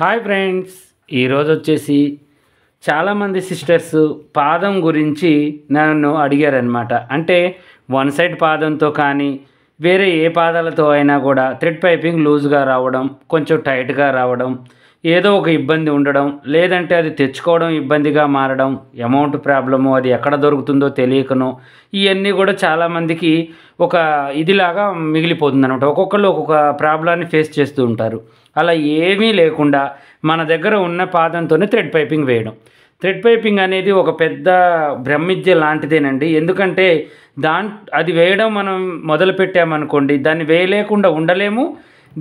hi friends ఈరోజు వచ్చేసి చాలామంది సిస్టర్స్ పాదం గురించి నన్ను అడిగారనమాట అంటే వన్ సైడ్ పాదంతో కానీ వేరే ఏ పాదాలతో అయినా కూడా థ్రెడ్ పైపింగ్ లూజ్గా రావడం కొంచెం టైట్గా రావడం ఏదో ఒక ఇబ్బంది ఉండడం లేదంటే అది తెచ్చుకోవడం ఇబ్బందిగా మారడం అమౌంట్ ప్రాబ్లము అది ఎక్కడ దొరుకుతుందో తెలియకను ఇవన్నీ కూడా చాలామందికి ఒక ఇదిలాగా మిగిలిపోతుంది అనమాట ఒక్కొక్కళ్ళు ఒక్కొక్క ప్రాబ్లాన్ని ఫేస్ చేస్తూ ఉంటారు అలా ఏమీ లేకుండా మన దగ్గర ఉన్న పాదంతోనే థ్రెడ్ పైపింగ్ వేయడం థ్రెడ్ పైపింగ్ అనేది ఒక పెద్ద బ్రహ్మిద్య లాంటిదేనండి ఎందుకంటే దాన్ అది వేయడం మనం మొదలు పెట్టామనుకోండి దాన్ని వేయలేకుండా ఉండలేము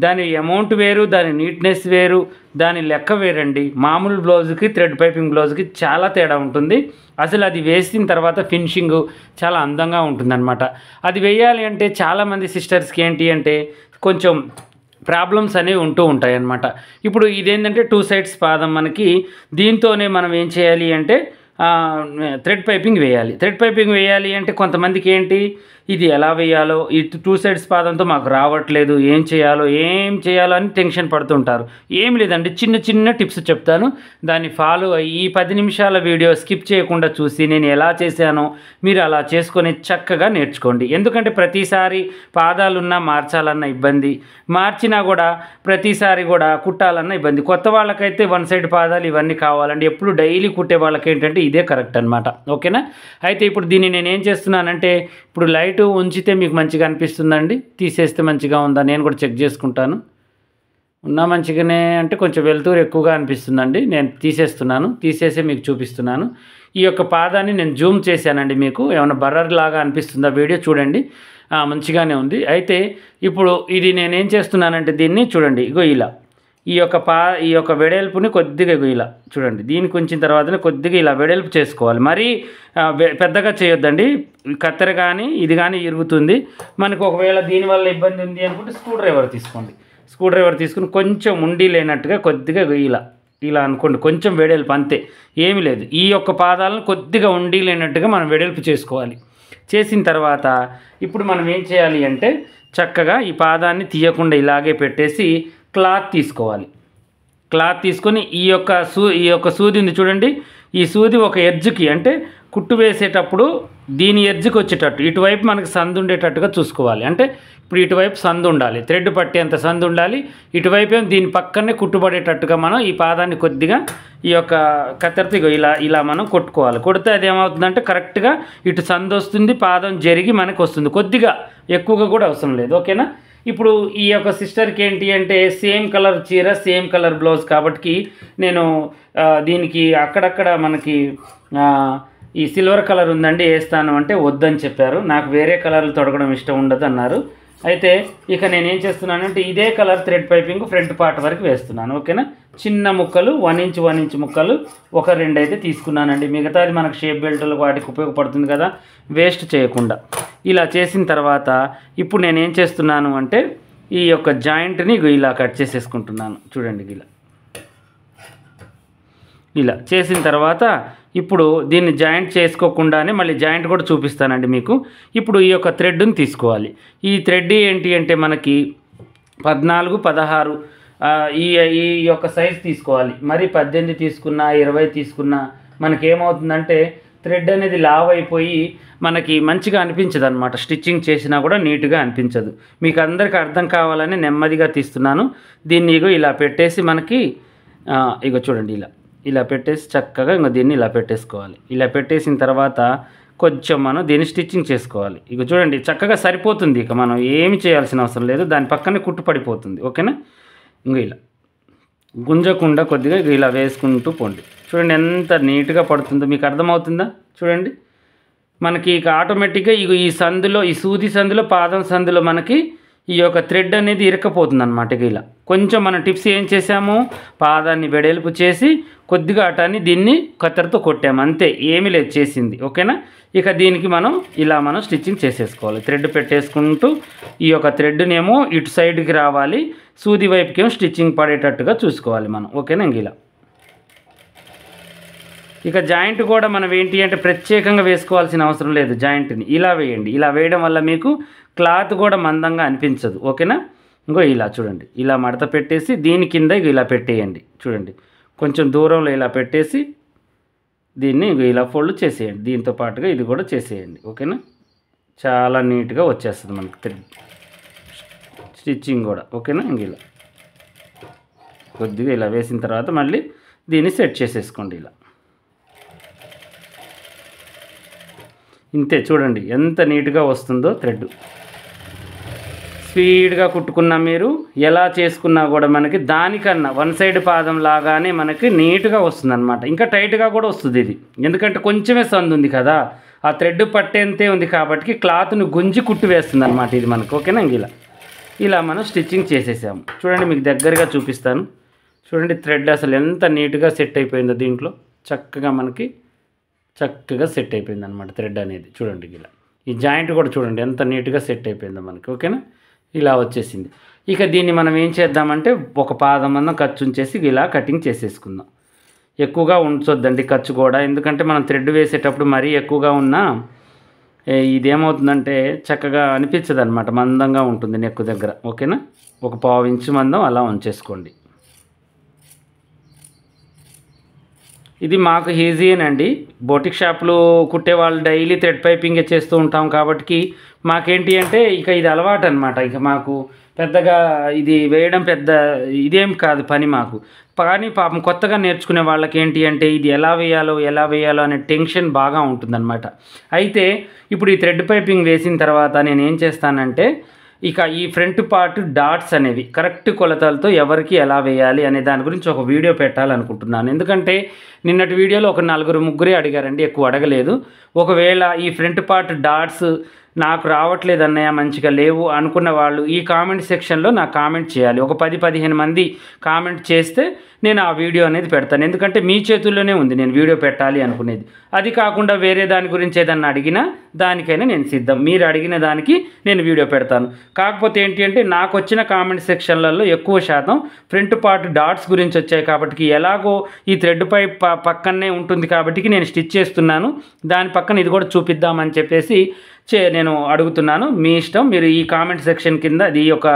దాని అమౌంట్ వేరు దాని నీట్నెస్ వేరు దాని లెక్క వేరండి మామూలు బ్లౌజ్కి థ్రెడ్ పైపింగ్ బ్లౌజ్కి చాలా తేడా ఉంటుంది అసలు అది వేసిన తర్వాత ఫినిషింగ్ చాలా అందంగా ఉంటుందన్నమాట అది వేయాలి అంటే చాలామంది సిస్టర్స్కి ఏంటి అంటే కొంచెం ప్రాబ్లమ్స్ అనేవి ఉంటూ ఉంటాయి అన్నమాట ఇప్పుడు ఇదేంటంటే టూ సైడ్స్ పాదం మనకి దీంతోనే మనం ఏం చేయాలి అంటే థ్రెడ్ పైపింగ్ వేయాలి థ్రెడ్ పైపింగ్ వేయాలి అంటే కొంతమందికి ఏంటి ఇది ఎలా వేయాలో ఈ టూ సైడ్స్ పాదంతో మాకు రావట్లేదు ఏం చేయాలో ఏం చేయాలో అని టెన్షన్ పడుతుంటారు ఏం లేదండి చిన్న చిన్న టిప్స్ చెప్తాను దాన్ని ఫాలో అయ్యి ఈ పది నిమిషాల వీడియో స్కిప్ చేయకుండా చూసి నేను ఎలా చేశానో మీరు అలా చేసుకొని చక్కగా నేర్చుకోండి ఎందుకంటే ప్రతిసారి పాదాలున్నా మార్చాలన్న ఇబ్బంది మార్చినా కూడా ప్రతిసారి కూడా కుట్టాలన్న ఇబ్బంది కొత్త వాళ్ళకైతే వన్ సైడ్ పాదాలు ఇవన్నీ కావాలండి ఎప్పుడు డైలీ కుట్టే వాళ్ళకి ఏంటంటే ఇదే కరెక్ట్ అనమాట ఓకేనా అయితే ఇప్పుడు దీన్ని నేను ఏం చేస్తున్నానంటే ఇప్పుడు లైట్ నెగిటివ్ ఉంచితే మీకు మంచిగా అనిపిస్తుందండి తీసేస్తే మంచిగా ఉందా నేను కూడా చెక్ చేసుకుంటాను ఉన్నా మంచిగానే అంటే కొంచెం వెలుతురు ఎక్కువగా అనిపిస్తుందండి నేను తీసేస్తున్నాను తీసేసి మీకు చూపిస్తున్నాను ఈ యొక్క పాదాన్ని నేను జూమ్ చేశానండి మీకు ఏమైనా బర్రర్ లాగా అనిపిస్తుందా వీడియో చూడండి మంచిగానే ఉంది అయితే ఇప్పుడు ఇది నేనేం చేస్తున్నానంటే దీన్ని చూడండి ఇగో ఇలా ఈ యొక్క పా ఈ యొక్క వెడల్పుని కొద్దిగా ఇలా చూడండి దీనికి ఉంచిన తర్వాతనే కొద్దిగా ఇలా వెడల్పు చేసుకోవాలి మరీ పెద్దగా చేయొద్దండి కత్తెర కానీ ఇది కానీ ఇరుగుతుంది మనకు ఒకవేళ దీనివల్ల ఇబ్బంది ఉంది అనుకుంటే స్క్రూ డ్రైవర్ తీసుకోండి స్క్రూ డ్రైవర్ తీసుకుని కొంచెం ఉండి లేనట్టుగా కొద్దిగా ఇలా ఇలా అనుకోండి కొంచెం వెడల్పు అంతే ఏమీ లేదు ఈ యొక్క పాదాలను కొద్దిగా ఉండి లేనట్టుగా మనం వెడల్పు చేసుకోవాలి చేసిన తర్వాత ఇప్పుడు మనం ఏం చేయాలి అంటే చక్కగా ఈ పాదాన్ని తీయకుండా ఇలాగే పెట్టేసి క్లాత్ తీసుకోవాలి క్లాత్ తీసుకొని ఈ యొక్క సూ ఈ యొక్క సూదిని చూడండి ఈ సూది ఒక ఎడ్జ్కి అంటే కుట్టు వేసేటప్పుడు దీని ఎడ్జ్కి వచ్చేటట్టు ఇటువైపు మనకు సందు ఉండేటట్టుగా చూసుకోవాలి అంటే ఇప్పుడు ఇటువైపు సందు ఉండాలి థ్రెడ్ పట్టేంత సందు ఉండాలి ఇటువైపు దీని పక్కనే కుట్టుబడేటట్టుగా మనం ఈ పాదాన్ని కొద్దిగా ఈ యొక్క కత్తెరతో ఇలా ఇలా మనం కొట్టుకోవాలి కొడితే అది ఏమవుతుందంటే కరెక్ట్గా ఇటు సందు వస్తుంది పాదం జరిగి మనకు వస్తుంది కొద్దిగా ఎక్కువగా కూడా అవసరం లేదు ఓకేనా ఇప్పుడు ఈ యొక్క సిస్టర్కి ఏంటి అంటే సేమ్ కలర్ చీర సేమ్ కలర్ బ్లౌజ్ కాబట్టి నేను దీనికి అక్కడక్కడ మనకి ఈ సిల్వర్ కలర్ ఉందండి వేస్తాను అంటే వద్దని చెప్పారు నాకు వేరే కలర్లు తొడగడం ఇష్టం ఉండదు అన్నారు అయితే ఇక నేను ఏం చేస్తున్నానంటే ఇదే colour thread piping front part వరకు వేస్తున్నాను ఓకేనా చిన్న ముక్కలు వన్ ఇంచ్ వన్ ఇంచ్ ముక్కలు ఒక రెండు అయితే తీసుకున్నానండి మిగతాది మనకు షేప్ బెల్ట్లు వాటికి ఉపయోగపడుతుంది కదా వేస్ట్ చేయకుండా ఇలా చేసిన తర్వాత ఇప్పుడు నేను ఏం చేస్తున్నాను అంటే ఈ యొక్క జాయింట్ని ఇలా కట్ చేసేసుకుంటున్నాను చూడండి ఇలా ఇలా చేసిన తర్వాత ఇప్పుడు దీన్ని జాయింట్ చేసుకోకుండానే మళ్ళీ జాయింట్ కూడా చూపిస్తానండి మీకు ఇప్పుడు ఈ యొక్క థ్రెడ్ని తీసుకోవాలి ఈ థ్రెడ్ ఏంటి అంటే మనకి పద్నాలుగు పదహారు ఈ ఈ యొక్క సైజ్ తీసుకోవాలి మరి పద్దెనిమిది తీసుకున్నా ఇరవై తీసుకున్నా మనకేమవుతుందంటే థ్రెడ్ అనేది లావ్ అయిపోయి మనకి మంచిగా అనిపించదు అనమాట స్టిచ్చింగ్ చేసినా కూడా నీట్గా అనిపించదు మీకు అందరికీ అర్థం కావాలని నెమ్మదిగా తీస్తున్నాను దీన్ని ఇగో ఇలా పెట్టేసి మనకి ఇగో చూడండి ఇలా ఇలా పెట్టేసి చక్కగా ఇంకా దీన్ని ఇలా పెట్టేసుకోవాలి ఇలా పెట్టేసిన తర్వాత కొంచెం మనం దీన్ని స్టిచ్చింగ్ చేసుకోవాలి ఇక చూడండి చక్కగా సరిపోతుంది ఇక మనం ఏమి చేయాల్సిన అవసరం లేదు దాని పక్కనే కుట్టు పడిపోతుంది ఓకేనా ఇంక ఇలా గుంజకుండా కొద్దిగా ఇలా వేసుకుంటూ పోండి చూడండి ఎంత నీట్గా పడుతుందో మీకు అర్థమవుతుందా చూడండి మనకి ఇక ఆటోమేటిక్గా ఇక ఈ సందులో ఈ సూది సందులో పాదం సందులో మనకి ఈ యొక్క థ్రెడ్ అనేది ఇరకపోతుంది అనమాట ఇలా కొంచెం మన టిప్స్ ఏం చేసాము పాదాన్ని వెడల్పు చేసి కొద్దిగా అటాన్ని దీన్ని కత్తెరతో కొట్టాము అంతే ఏమీ లేదు చేసింది ఓకేనా ఇక దీనికి మనం ఇలా మనం స్టిచ్చింగ్ చేసేసుకోవాలి థ్రెడ్ పెట్టేసుకుంటూ ఈ యొక్క థ్రెడ్నేమో ఇటు సైడ్కి రావాలి సూది వైపుకేమో స్టిచ్చింగ్ పడేటట్టుగా చూసుకోవాలి మనం ఓకేనా ఇంక ఇలా ఇక జాయింట్ కూడా మనం ఏంటి అంటే ప్రత్యేకంగా వేసుకోవాల్సిన అవసరం లేదు జాయింట్ని ఇలా వేయండి ఇలా వేయడం వల్ల మీకు క్లాత్ కూడా మందంగా అనిపించదు ఓకేనా ఇంకో ఇలా చూడండి ఇలా మడత పెట్టేసి దీని కింద ఇలా పెట్టేయండి చూడండి కొంచెం దూరంలో ఇలా పెట్టేసి దీన్ని ఇలా ఫోల్డ్ చేసేయండి దీంతో పాటుగా ఇది కూడా చేసేయండి ఓకేనా చాలా నీట్గా వచ్చేస్తుంది మనకి స్టిచ్చింగ్ కూడా ఓకేనా ఇంక ఇలా కొద్దిగా ఇలా వేసిన తర్వాత మళ్ళీ దీన్ని సెట్ చేసేసుకోండి ఇలా ఇంతే చూడండి ఎంత నీట్గా వస్తుందో థ్రెడ్ స్పీడ్గా కుట్టుకున్నా మీరు ఎలా చేసుకున్నా కూడా మనకి దానికన్నా వన్ సైడ్ పాదం లాగానే మనకి నీట్గా వస్తుంది అనమాట ఇంకా టైట్గా కూడా వస్తుంది ఇది ఎందుకంటే కొంచెమే సందు ఉంది కదా ఆ థ్రెడ్ పట్టేంతే ఉంది కాబట్టి క్లాత్ను గుంజి కుట్టు వేస్తుంది అనమాట ఇది మనకు ఓకేనా ఇలా ఇలా మనం స్టిచ్చింగ్ చేసేసాము చూడండి మీకు దగ్గరగా చూపిస్తాను చూడండి థ్రెడ్ అసలు ఎంత నీట్గా సెట్ అయిపోయిందో దీంట్లో చక్కగా మనకి చక్కగా సెట్ అయిపోయింది అనమాట థ్రెడ్ అనేది చూడండి ఇలా ఈ జాయింట్ కూడా చూడండి ఎంత నీట్గా సెట్ అయిపోయిందో మనకి ఓకేనా ఇలా వచ్చేసింది ఇక దీన్ని మనం ఏం చేద్దామంటే ఒక పాదం అన్న ఖర్చు ఉంచేసి ఇలా కటింగ్ చేసేసుకుందాం ఎక్కువగా ఉంచొద్దండి ఖర్చు కూడా ఎందుకంటే మనం థ్రెడ్ వేసేటప్పుడు మరీ ఎక్కువగా ఉన్నా ఇదేమవుతుందంటే చక్కగా అనిపించదు అనమాట మందంగా ఉంటుంది నెక్కు దగ్గర ఓకేనా ఒక పావు ఇంచు మందం అలా ఉంచేసుకోండి ఇది మాకు హీజీయేనండి బోటిక్ షాప్లో కుట్టే వాళ్ళు డైలీ థ్రెడ్ పైపింగ్ చేస్తూ ఉంటాం కాబట్టి మాకేంటి అంటే ఇక ఇది అలవాటు అనమాట ఇక మాకు పెద్దగా ఇది వేయడం పెద్ద ఇదేం కాదు పని మాకు కానీ పాపం కొత్తగా నేర్చుకునే వాళ్ళకి ఏంటి అంటే ఇది ఎలా వేయాలో ఎలా వేయాలో అనే టెన్షన్ బాగా ఉంటుందన్నమాట అయితే ఇప్పుడు ఈ థ్రెడ్ పైపింగ్ వేసిన తర్వాత నేను ఏం చేస్తానంటే ఇక ఈ ఫ్రంట్ పార్ట్ డాట్స్ అనేవి కరెక్ట్ కొలతలతో ఎవరికి ఎలా వేయాలి అనే దాని గురించి ఒక వీడియో పెట్టాలనుకుంటున్నాను ఎందుకంటే నిన్నటి వీడియోలో ఒక నలుగురు ముగ్గురే అడిగారండి ఎక్కువ అడగలేదు ఒకవేళ ఈ ఫ్రంట్ పార్ట్ డాట్స్ నాకు రావట్లేదు అన్నయ్య మంచిగా లేవు అనుకున్న వాళ్ళు ఈ కామెంట్ సెక్షన్లో నాకు కామెంట్ చేయాలి ఒక పది పదిహేను మంది కామెంట్ చేస్తే నేను ఆ వీడియో అనేది పెడతాను ఎందుకంటే మీ చేతుల్లోనే ఉంది నేను వీడియో పెట్టాలి అనుకునేది అది కాకుండా వేరే దాని గురించి ఏదన్నా అడిగినా దానికైనా నేను సిద్ధం మీరు అడిగిన దానికి నేను వీడియో పెడతాను కాకపోతే ఏంటి అంటే నాకు వచ్చిన కామెంట్ సెక్షన్లలో ఎక్కువ శాతం ఫ్రంట్ పార్ట్ డాట్స్ గురించి వచ్చాయి కాబట్టి ఎలాగో ఈ థ్రెడ్ పై పక్కనే ఉంటుంది కాబట్టి నేను స్టిచ్ చేస్తున్నాను దాని పక్కన ఇది కూడా చూపిద్దామని చెప్పేసి చే నేను అడుగుతున్నాను మీ ఇష్టం మీరు ఈ కామెంట్ సెక్షన్ కింద ఈ యొక్క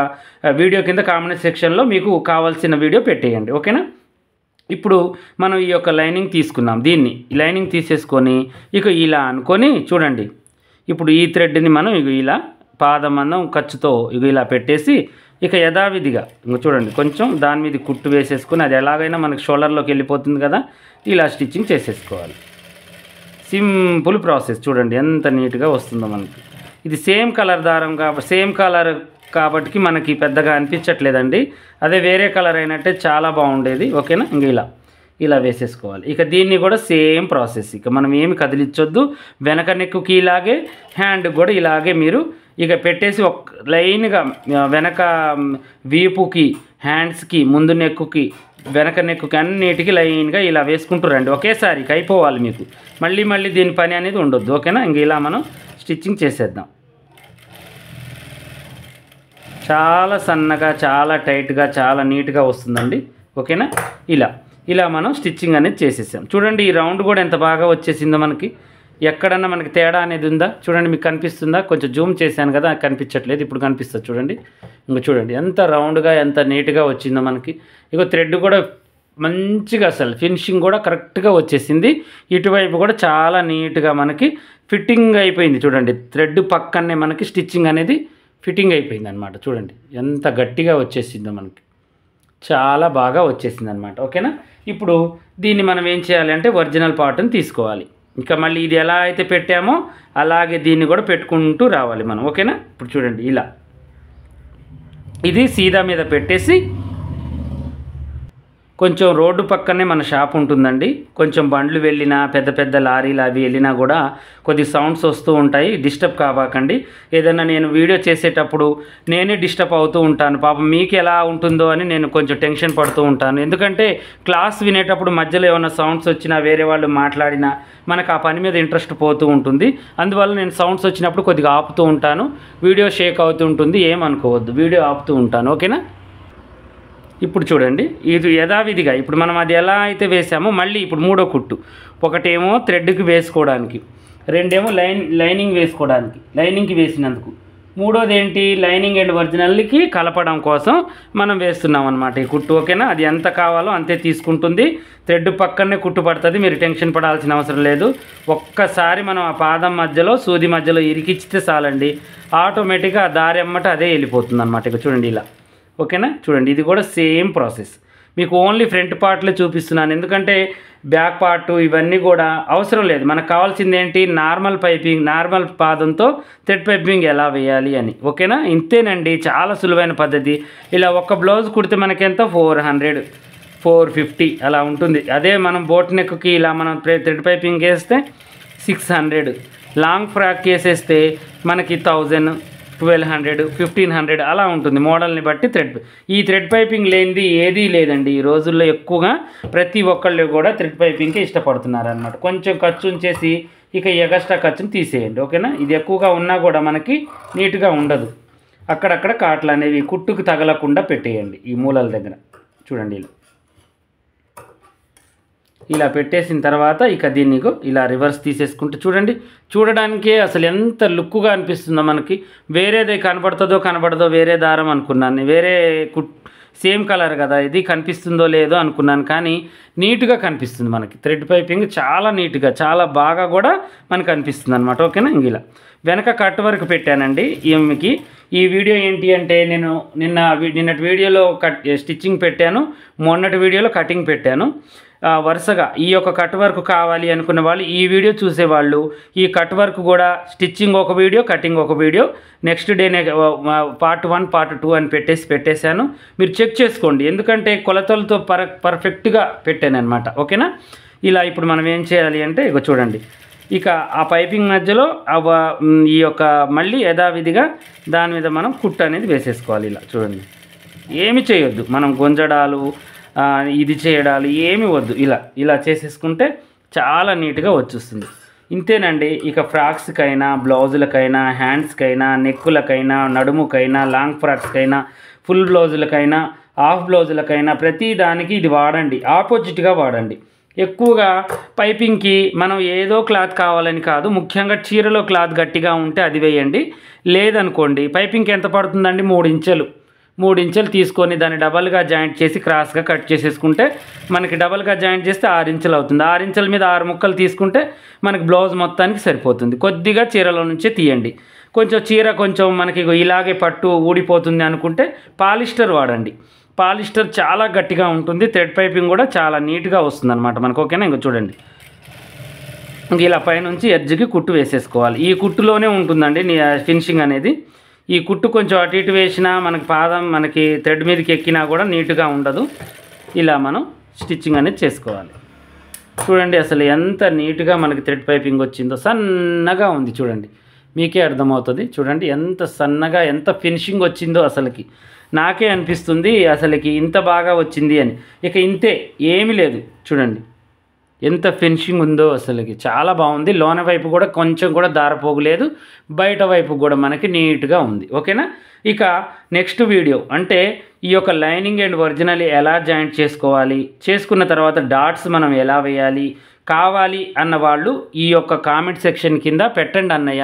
వీడియో కింద కామెంట్ సెక్షన్లో మీకు కావాల్సిన వీడియో పెట్టేయండి ఓకేనా ఇప్పుడు మనం ఈ యొక్క లైనింగ్ తీసుకున్నాం దీన్ని లైనింగ్ తీసేసుకొని ఇక ఇలా అనుకొని చూడండి ఇప్పుడు ఈ థ్రెడ్ని మనం ఇక ఇలా పాదమందం ఖర్చుతో ఇక ఇలా పెట్టేసి ఇక యథావిధిగా ఇంక చూడండి కొంచెం దాని మీద కుట్టు వేసేసుకొని అది ఎలాగైనా మనకు షోల్డర్లోకి వెళ్ళిపోతుంది కదా ఇలా స్టిచ్చింగ్ చేసేసుకోవాలి సింపుల్ ప్రాసెస్ చూడండి ఎంత నీట్గా వస్తుందో మనకి ఇది సేమ్ కలర్ దారం కాబట్టి సేమ్ కలర్ కాబట్టి మనకి పెద్దగా అనిపించట్లేదండి అదే వేరే కలర్ అయినట్టే చాలా బాగుండేది ఓకేనా ఇంక ఇలా ఇలా వేసేసుకోవాలి ఇక దీన్ని కూడా సేమ్ ప్రాసెస్ ఇక మనం ఏమి కదిలించొద్దు వెనక నెక్కుకి ఇలాగే హ్యాండ్ కూడా ఇలాగే మీరు ఇక పెట్టేసి ఒక లైన్గా వెనక వీపుకి హ్యాండ్స్కి ముందు నెక్కుకి వెనక నెక్కుకి అన్నిటికీ లైన్గా ఇలా వేసుకుంటూ రండి ఒకేసారి అయిపోవాలి మీకు మళ్ళీ మళ్ళీ దీని పని అనేది ఉండొద్దు ఓకేనా ఇంక ఇలా మనం స్టిచ్చింగ్ చేసేద్దాం చాలా సన్నగా చాలా టైట్గా చాలా నీట్గా వస్తుందండి ఓకేనా ఇలా ఇలా మనం స్టిచ్చింగ్ అనేది చేసేసాం చూడండి ఈ రౌండ్ కూడా ఎంత బాగా వచ్చేసిందో మనకి ఎక్కడన్నా మనకి తేడా అనేది ఉందా చూడండి మీకు కనిపిస్తుందా కొంచెం జూమ్ చేశాను కదా కనిపించట్లేదు ఇప్పుడు కనిపిస్తుంది చూడండి ఇంకా చూడండి ఎంత రౌండ్గా ఎంత నీట్గా వచ్చిందో మనకి ఇక థ్రెడ్ కూడా మంచిగా అసలు ఫినిషింగ్ కూడా కరెక్ట్గా వచ్చేసింది ఇటువైపు కూడా చాలా నీట్గా మనకి ఫిట్టింగ్ అయిపోయింది చూడండి థ్రెడ్ పక్కనే మనకి స్టిచ్చింగ్ అనేది ఫిట్టింగ్ అయిపోయింది అనమాట చూడండి ఎంత గట్టిగా వచ్చేసిందో మనకి చాలా బాగా వచ్చేసింది అనమాట ఓకేనా ఇప్పుడు దీన్ని మనం ఏం చేయాలి అంటే ఒరిజినల్ పార్ట్ని తీసుకోవాలి ఇంకా మళ్ళీ ఇది ఎలా అయితే పెట్టామో అలాగే దీన్ని కూడా పెట్టుకుంటూ రావాలి మనం ఓకేనా ఇప్పుడు చూడండి ఇలా ఇది సీదా మీద పెట్టేసి కొంచెం రోడ్డు పక్కనే మన షాప్ ఉంటుందండి కొంచెం బండ్లు వెళ్ళినా పెద్ద పెద్ద లారీలు అవి వెళ్ళినా కూడా కొద్ది సౌండ్స్ వస్తూ ఉంటాయి డిస్టర్బ్ కాబాకండి ఏదైనా నేను వీడియో చేసేటప్పుడు నేనే డిస్టర్బ్ అవుతూ ఉంటాను పాపం మీకు ఎలా ఉంటుందో అని నేను కొంచెం టెన్షన్ పడుతూ ఉంటాను ఎందుకంటే క్లాస్ వినేటప్పుడు మధ్యలో ఏమైనా సౌండ్స్ వచ్చినా వేరే వాళ్ళు మాట్లాడినా మనకు ఆ పని మీద ఇంట్రెస్ట్ పోతూ ఉంటుంది అందువల్ల నేను సౌండ్స్ వచ్చినప్పుడు కొద్దిగా ఆపుతూ ఉంటాను వీడియో షేక్ అవుతూ ఉంటుంది ఏమనుకోవద్దు వీడియో ఆపుతూ ఉంటాను ఓకేనా ఇప్పుడు చూడండి ఇది యథావిధిగా ఇప్పుడు మనం అది ఎలా అయితే వేసామో మళ్ళీ ఇప్పుడు మూడో కుట్టు ఒకటేమో థ్రెడ్కి వేసుకోవడానికి రెండేమో లైన్ లైనింగ్ వేసుకోవడానికి లైనింగ్కి వేసినందుకు మూడోది ఏంటి లైనింగ్ అండ్ ఒరిజినల్కి కలపడం కోసం మనం వేస్తున్నాం అనమాట ఈ కుట్టు ఓకేనా అది ఎంత కావాలో అంతే తీసుకుంటుంది థ్రెడ్ పక్కనే కుట్టు పడుతుంది మీరు టెన్షన్ పడాల్సిన అవసరం లేదు ఒక్కసారి మనం ఆ పాదం మధ్యలో సూది మధ్యలో ఇరికిచ్చితే చాలండి ఆటోమేటిక్గా ఆ దారి అమ్మట అదే వెళ్ళిపోతుంది అనమాట ఇక చూడండి ఇలా ఓకేనా చూడండి ఇది కూడా సేమ్ ప్రాసెస్ మీకు ఓన్లీ ఫ్రంట్ పార్ట్లో చూపిస్తున్నాను ఎందుకంటే బ్యాక్ పార్ట్ ఇవన్నీ కూడా అవసరం లేదు మనకు కావాల్సింది ఏంటి నార్మల్ పైపింగ్ నార్మల్ పాదంతో థ్రెడ్ పైపింగ్ ఎలా వేయాలి అని ఓకేనా ఇంతేనండి చాలా సులువైన పద్ధతి ఇలా ఒక బ్లౌజ్ కుడితే మనకెంత ఫోర్ హండ్రెడ్ ఫోర్ ఫిఫ్టీ అలా ఉంటుంది అదే మనం బోట్ నెక్కి ఇలా మనం థ్రెడ్ పైపింగ్ వేస్తే సిక్స్ హండ్రెడ్ లాంగ్ ఫ్రాక్ వేసేస్తే మనకి thousand twelve hundred fifteen hundred అలా ఉంటుంది మోడల్ని బట్టి థ్రెడ్ ఈ థ్రెడ్ పైపింగ్ లేనిది ఏదీ లేదండి ఈ రోజుల్లో ఎక్కువగా ప్రతి ఒక్కళ్ళు కూడా థ్రెడ్ పైపింగ్కి ఇష్టపడుతున్నారు అనమాట కొంచెం ఖర్చు చేసి ఇక ఎగస్ట్రా ఖర్చుని తీసేయండి ఓకేనా ఇది ఎక్కువగా ఉన్నా కూడా మనకి నీట్గా ఉండదు అక్కడక్కడ కాట్లు అనేవి కుట్టుకు తగలకుండా పెట్టేయండి ఈ మూలల దగ్గర చూడండి ఇలా ఇలా పెట్టేసిన తర్వాత ఇక దీన్ని ఇలా రివర్స్ తీసేసుకుంటే చూడండి చూడడానికే అసలు ఎంత లుక్గా అనిపిస్తుందో మనకి వేరేది కనబడుతుందో కనబడదో వేరే దారం అనుకున్నాను వేరే కుట్ సేమ్ కలర్ కదా ఇది కనిపిస్తుందో లేదో అనుకున్నాను కానీ నీట్గా కనిపిస్తుంది మనకి థ్రెడ్ పైపింగ్ చాలా నీట్గా చాలా బాగా కూడా మనకు అనిపిస్తుంది అనమాట ఓకేనా ఇలా వెనక కట్ వరకు పెట్టానండి ఈమెకి ఈ వీడియో ఏంటి అంటే నేను నిన్న నిన్నటి వీడియోలో కట్ స్టిచ్చింగ్ పెట్టాను మొన్నటి వీడియోలో కటింగ్ పెట్టాను వరుసగా ఈ యొక్క కట్ వర్క్ కావాలి అనుకున్న వాళ్ళు ఈ వీడియో చూసేవాళ్ళు ఈ కట్ వర్క్ కూడా స్టిచ్చింగ్ ఒక వీడియో కటింగ్ ఒక video next day part one part two అని పెట్టేసి పెట్టేశాను మీరు చెక్ చేసుకోండి ఎందుకంటే కొలతలతో పర్ పర్ఫెక్ట్గా పెట్టాను అనమాట ఓకేనా ఇలా ఇప్పుడు మనం ఏం చేయాలి అంటే ఇక చూడండి ఇక ఆ పైపింగ్ మధ్యలో ఈ యొక్క మళ్ళీ యథావిధిగా దాని మీద మనం కుట్టు అనేది వేసేసుకోవాలి ఇలా చూడండి ఏమి చేయొద్దు మనం గుంజడాలు ఇది చేయడాలు ఏమి వద్దు ఇలా ఇలా చేసేసుకుంటే చాలా నీట్గా వచ్చేస్తుంది ఇంతేనండి ఇక ఫ్రాక్స్కైనా బ్లౌజులకైనా హ్యాండ్స్కైనా నెక్కులకైనా నడుముకైనా లాంగ్ ఫ్రాక్స్కైనా ఫుల్ బ్లౌజులకైనా హాఫ్ బ్లౌజులకైనా ప్రతి దానికి ఇది వాడండి ఆపోజిట్గా వాడండి ఎక్కువగా పైపింగ్కి మనం ఏదో క్లాత్ కావాలని కాదు ముఖ్యంగా చీరలో క్లాత్ గట్టిగా ఉంటే అది వేయండి లేదనుకోండి పైపింగ్కి ఎంత పడుతుందండి మూడు ఇంచెలు ఇంచులు తీసుకొని దాన్ని డబల్గా జాయింట్ చేసి క్రాస్గా కట్ చేసేసుకుంటే మనకి డబల్గా జాయింట్ చేస్తే ఆరు ఇంచులు అవుతుంది ఆరు ఇంచుల మీద ఆరు ముక్కలు తీసుకుంటే మనకి బ్లౌజ్ మొత్తానికి సరిపోతుంది కొద్దిగా చీరలో నుంచే తీయండి కొంచెం చీర కొంచెం మనకి ఇలాగే పట్టు ఊడిపోతుంది అనుకుంటే పాలిస్టర్ వాడండి పాలిస్టర్ చాలా గట్టిగా ఉంటుంది థ్రెడ్ పైపింగ్ కూడా చాలా నీట్గా వస్తుంది అనమాట మనకు ఓకేనా ఇంకా చూడండి ఇలా పైనుంచి ఎడ్జ్కి కుట్టు వేసేసుకోవాలి ఈ కుట్టులోనే ఉంటుందండి ఫినిషింగ్ అనేది ఈ కుట్టు కొంచెం అటు ఇటు వేసినా మనకి పాదం మనకి థ్రెడ్ మీదకి ఎక్కినా కూడా నీట్గా ఉండదు ఇలా మనం స్టిచ్చింగ్ అనేది చేసుకోవాలి చూడండి అసలు ఎంత నీట్గా మనకి థ్రెడ్ పైపింగ్ వచ్చిందో సన్నగా ఉంది చూడండి మీకే అర్థమవుతుంది చూడండి ఎంత సన్నగా ఎంత ఫినిషింగ్ వచ్చిందో అసలుకి నాకే అనిపిస్తుంది అసలుకి ఇంత బాగా వచ్చింది అని ఇక ఇంతే ఏమీ లేదు చూడండి ఎంత ఫినిషింగ్ ఉందో అసలుకి చాలా బాగుంది లోన వైపు కూడా కొంచెం కూడా దారపోగలేదు బయట వైపు కూడా మనకి నీట్గా ఉంది ఓకేనా ఇక నెక్స్ట్ వీడియో అంటే ఈ యొక్క లైనింగ్ అండ్ ఒరిజినల్ ఎలా జాయింట్ చేసుకోవాలి చేసుకున్న తర్వాత డాట్స్ మనం ఎలా వేయాలి కావాలి అన్న వాళ్ళు ఈ యొక్క కామెంట్ సెక్షన్ కింద పెట్టండి అన్నయ్య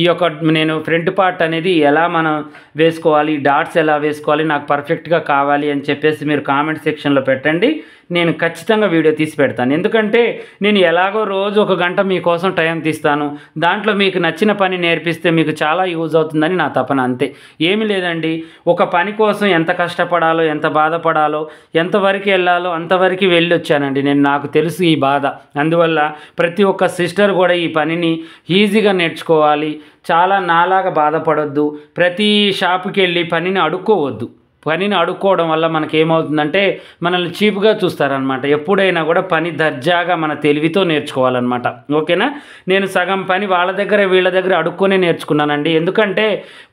ఈ యొక్క నేను ఫ్రంట్ పార్ట్ అనేది ఎలా మనం వేసుకోవాలి డాట్స్ ఎలా వేసుకోవాలి నాకు పర్ఫెక్ట్గా కావాలి అని చెప్పేసి మీరు కామెంట్ సెక్షన్లో పెట్టండి నేను ఖచ్చితంగా వీడియో తీసి పెడతాను ఎందుకంటే నేను ఎలాగో రోజు ఒక గంట మీకోసం టైం తీస్తాను దాంట్లో మీకు నచ్చిన పని నేర్పిస్తే మీకు చాలా యూజ్ అవుతుందని నా తపన అంతే ఏమి లేదండి ఒక పని కోసం ఎంత కష్టపడాలో ఎంత బాధపడాలో ఎంతవరకు వెళ్ళాలో అంతవరకు వెళ్ళి వచ్చానండి నేను నాకు తెలుసు ఈ బాధ అందువల్ల ప్రతి ఒక్క సిస్టర్ కూడా ఈ పనిని ఈజీగా నేర్చుకోవాలి చాలా నాలాగా బాధపడొద్దు ప్రతి షాప్కి వెళ్ళి పనిని అడుక్కోవద్దు పనిని అడుక్కోవడం వల్ల మనకి ఏమవుతుందంటే మనల్ని చీప్గా చూస్తారనమాట ఎప్పుడైనా కూడా పని దర్జాగా మన తెలివితో నేర్చుకోవాలన్నమాట ఓకేనా నేను సగం పని వాళ్ళ దగ్గర వీళ్ళ దగ్గర అడుక్కొనే నేర్చుకున్నానండి ఎందుకంటే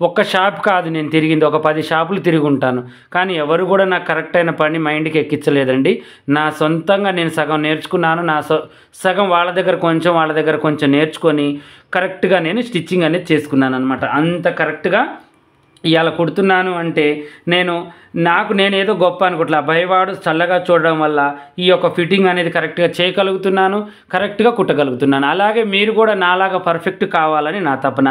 ఒక్క షాప్ కాదు నేను తిరిగింది ఒక పది షాపులు తిరిగి ఉంటాను కానీ ఎవరు కూడా నాకు కరెక్ట్ అయిన పని మైండ్కి ఎక్కించలేదండి నా సొంతంగా నేను సగం నేర్చుకున్నాను నా సగం వాళ్ళ దగ్గర కొంచెం వాళ్ళ దగ్గర కొంచెం నేర్చుకొని కరెక్ట్గా నేను స్టిచ్చింగ్ అనేది చేసుకున్నాను అనమాట అంత కరెక్ట్గా ఇవాళ కుడుతున్నాను అంటే నేను నాకు నేనేదో గొప్ప అనుకుంటున్నా భయవాడు చల్లగా చూడడం వల్ల ఈ యొక్క ఫిట్టింగ్ అనేది కరెక్ట్గా చేయగలుగుతున్నాను కరెక్ట్గా కుట్టగలుగుతున్నాను అలాగే మీరు కూడా నాలాగా పర్ఫెక్ట్ కావాలని నా తపన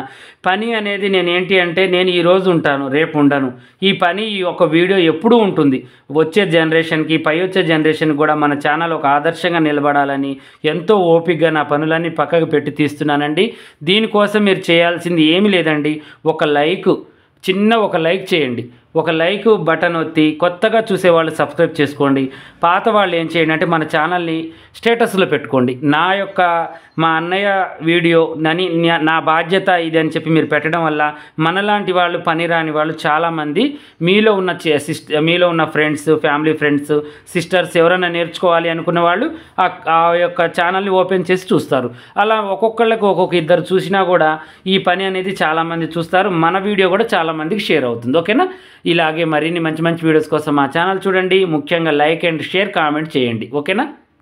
పని అనేది నేను ఏంటి అంటే నేను ఈరోజు ఉంటాను రేపు ఉండను ఈ పని ఈ యొక్క వీడియో ఎప్పుడూ ఉంటుంది వచ్చే జనరేషన్కి పై వచ్చే జనరేషన్కి కూడా మన ఛానల్ ఒక ఆదర్శంగా నిలబడాలని ఎంతో ఓపిక్గా నా పనులన్నీ పక్కకు పెట్టి తీస్తున్నానండి దీనికోసం మీరు చేయాల్సింది ఏమీ లేదండి ఒక లైక్ చిన్న ఒక లైక్ చేయండి ఒక లైక్ బటన్ ఒత్తి కొత్తగా చూసేవాళ్ళు సబ్స్క్రైబ్ చేసుకోండి పాత వాళ్ళు ఏం చేయండి అంటే మన ఛానల్ని స్టేటస్లో పెట్టుకోండి నా యొక్క మా అన్నయ్య వీడియో నని నా బాధ్యత ఇది అని చెప్పి మీరు పెట్టడం వల్ల మనలాంటి వాళ్ళు పని రాని వాళ్ళు చాలామంది మీలో ఉన్న సిస్ట మీలో ఉన్న ఫ్రెండ్స్ ఫ్యామిలీ ఫ్రెండ్స్ సిస్టర్స్ ఎవరైనా నేర్చుకోవాలి అనుకున్న వాళ్ళు ఆ యొక్క ఛానల్ని ఓపెన్ చేసి చూస్తారు అలా ఒక్కొక్కళ్ళకి ఒక్కొక్క ఇద్దరు చూసినా కూడా ఈ పని అనేది చాలామంది చూస్తారు మన వీడియో కూడా చాలామందికి షేర్ అవుతుంది ఓకేనా ఇలాగే మరిన్ని మంచి మంచి వీడియోస్ కోసం మా ఛానల్ చూడండి ముఖ్యంగా లైక్ అండ్ షేర్ కామెంట్ చేయండి ఓకేనా